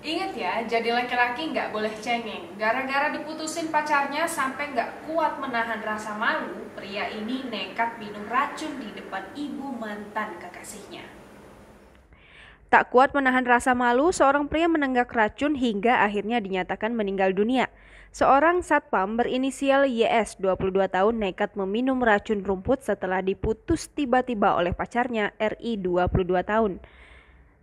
Ingat ya, jadi laki-laki nggak boleh cengeng. Gara-gara diputusin pacarnya sampai nggak kuat menahan rasa malu, pria ini nekat minum racun di depan ibu mantan kekasihnya. Tak kuat menahan rasa malu, seorang pria menenggak racun hingga akhirnya dinyatakan meninggal dunia. Seorang satpam berinisial YS 22 tahun nekat meminum racun rumput setelah diputus tiba-tiba oleh pacarnya RI 22 tahun.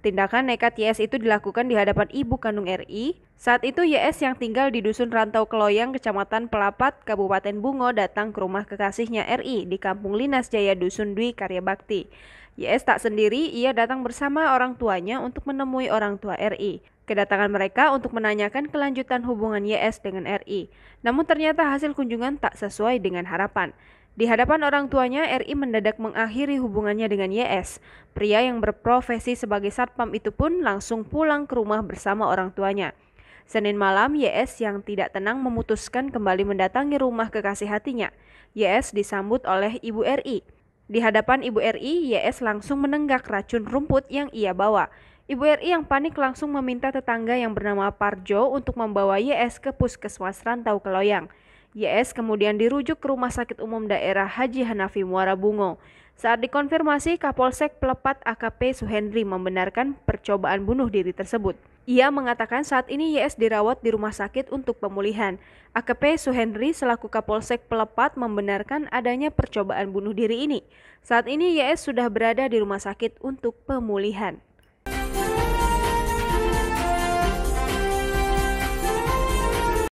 Tindakan nekat YS itu dilakukan di hadapan ibu kandung RI. Saat itu YS yang tinggal di Dusun Rantau Keloyang, Kecamatan Pelapat, Kabupaten Bungo datang ke rumah kekasihnya RI di Kampung Linas Jaya Dusun Dwi Karya Bakti. YS tak sendiri, ia datang bersama orang tuanya untuk menemui orang tua RI. Kedatangan mereka untuk menanyakan kelanjutan hubungan YS dengan RI. Namun ternyata hasil kunjungan tak sesuai dengan harapan. Di hadapan orang tuanya, RI mendadak mengakhiri hubungannya dengan YS. Pria yang berprofesi sebagai satpam itu pun langsung pulang ke rumah bersama orang tuanya. Senin malam, YS yang tidak tenang memutuskan kembali mendatangi rumah kekasih hatinya. YS disambut oleh ibu RI. Di hadapan ibu RI, YS langsung menenggak racun rumput yang ia bawa. Ibu RI yang panik langsung meminta tetangga yang bernama Parjo untuk membawa YS ke puskesmas Rantau Keloyang. YS kemudian dirujuk ke Rumah Sakit Umum Daerah Haji Hanafi Muara Bungo. Saat dikonfirmasi, Kapolsek Pelepat AKP Suhendri membenarkan percobaan bunuh diri tersebut. Ia mengatakan saat ini YS dirawat di rumah sakit untuk pemulihan. AKP Suhendri selaku Kapolsek Pelepat membenarkan adanya percobaan bunuh diri ini. Saat ini YS sudah berada di rumah sakit untuk pemulihan.